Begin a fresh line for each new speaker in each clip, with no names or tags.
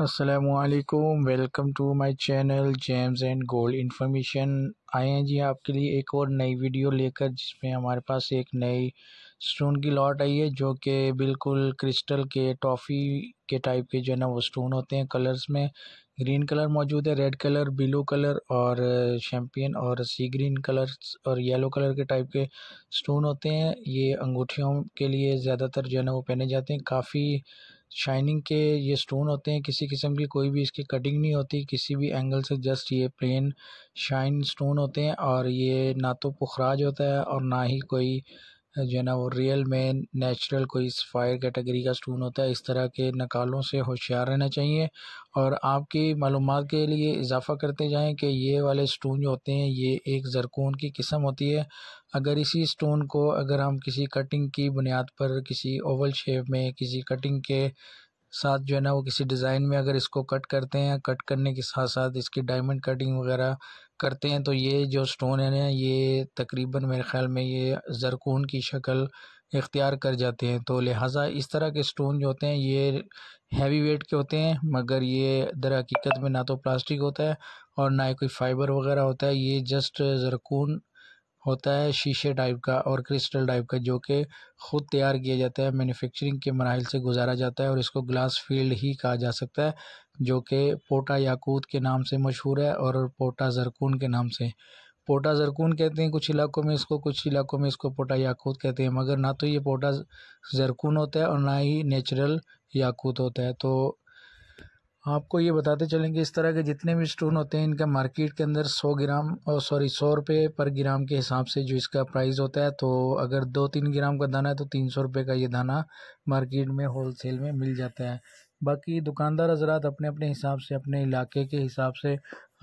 assalamu alaikum welcome to my channel gems and gold information आए हैं जी आपके लिए एक और नई वीडियो लेकर जिसमें हमारे पास एक नई स्टोन की लॉट आई है जो कि बिल्कुल क्रिस्टल के टॉफ़ी के टाइप के जो है ना वो स्टोन होते हैं कलर्स में ग्रीन कलर मौजूद है रेड कलर ब्लू कलर और शैम्पियन और सी ग्रीन कलर और येलो कलर के टाइप के स्टोन होते हैं ये अंगूठियों के लिए ज़्यादातर जो है ना वो पहने जाते हैं काफ़ी शाइनिंग के ये स्टोन होते हैं किसी किस्म की कोई भी इसकी कटिंग नहीं होती किसी भी एंगल से जस्ट ये प्लेन शाइन स्टोन होते हैं और ये ना तो पुखराज होता है और ना ही कोई जो है ना वो रियल में नेचुरल कोई फायर कैटेगरी का स्टून होता है इस तरह के नकालों से होशियार रहना चाहिए और आपकी मालूम के लिए इजाफा करते जाएं कि ये वाले स्टून जो होते हैं ये एक जरकून की किस्म होती है अगर इसी स्टोन को अगर हम किसी कटिंग की बुनियाद पर किसी ओवल शेप में किसी कटिंग के साथ जो है ना वो किसी डिज़ाइन में अगर इसको कट करते हैं कट करने के साथ साथ इसकी डायमंड कटिंग वगैरह करते हैं तो ये जो स्टोन है ना ये तकरीबन मेरे ख्याल में ये जरकून की शक्ल इख्तियार कर जाते हैं तो लिहाजा इस तरह के स्टोन जो होते हैं ये हैवी वेट के होते हैं मगर ये दर हकीकत में ना तो प्लास्टिक होता है और ना ही कोई फाइबर वगैरह होता है ये जस्ट जरकून होता है शीशे टाइप का और क्रिस्टल टाइप का जो कि ख़ुद तैयार किया जाता है मैन्युफैक्चरिंग के मराहल से गुजारा जाता है और इसको ग्लास फील्ड ही कहा जा सकता है जो कि पोटा याकूत के नाम से मशहूर है और पोटा जरकून के नाम से पोटा जरकून कहते हैं कुछ इलाकों में इसको कुछ इलाकों में इसको पोटा याकूत कहते हैं मगर ना तो ये पोटा जरकून होता है और ना ही नेचुरल याकूत होता है तो आपको ये बताते चलें कि इस तरह के जितने भी स्टोन होते हैं इनका मार्केट के अंदर सौ ग्राम और सॉरी सौ रुपये पर ग्राम के हिसाब से जो इसका प्राइस होता है तो अगर दो तीन ग्राम का दाना है तो तीन सौ रुपये का ये दाना मार्केट में होल सेल में मिल जाता है बाकी दुकानदार हजरात अपने अपने हिसाब से अपने इलाके के हिसाब से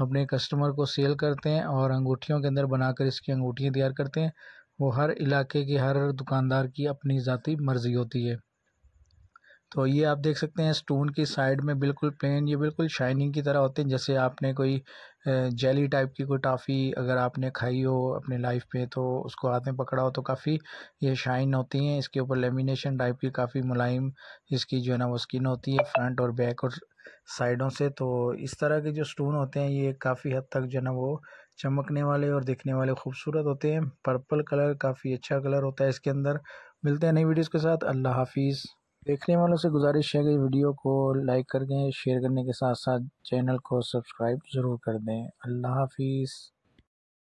अपने कस्टमर को सेल करते हैं और अंगूठियों के अंदर बनाकर इसकी अंगूठियाँ तैयार करते हैं वो हर इलाके की हर दुकानदार की अपनी ज़ाती मर्ज़ी होती है तो ये आप देख सकते हैं स्टोन की साइड में बिल्कुल प्लेन ये बिल्कुल शाइनिंग की तरह होते हैं जैसे आपने कोई जेली टाइप की कोई टाफ़ी अगर आपने खाई हो अपने लाइफ में तो उसको हाथ में पकड़ा हो तो काफ़ी ये शाइन होती हैं इसके ऊपर लेमिनेशन टाइप की काफ़ी मुलायम इसकी जो है ना वो स्किन होती है फ्रंट और बैक और साइडों से तो इस तरह के जो स्टोन होते हैं ये काफ़ी हद तक जो है ना वो चमकने वाले और दिखने वाले खूबसूरत होते हैं पर्पल कलर काफ़ी अच्छा कलर होता है इसके अंदर मिलते हैं नई वीडियोज़ के साथ अल्लाह हाफिज़ देखने वालों से गुजारिश है कि वीडियो को लाइक कर दें शेयर करने के साथ साथ चैनल को सब्सक्राइब ज़रूर कर दें अल्लाह हाफिज़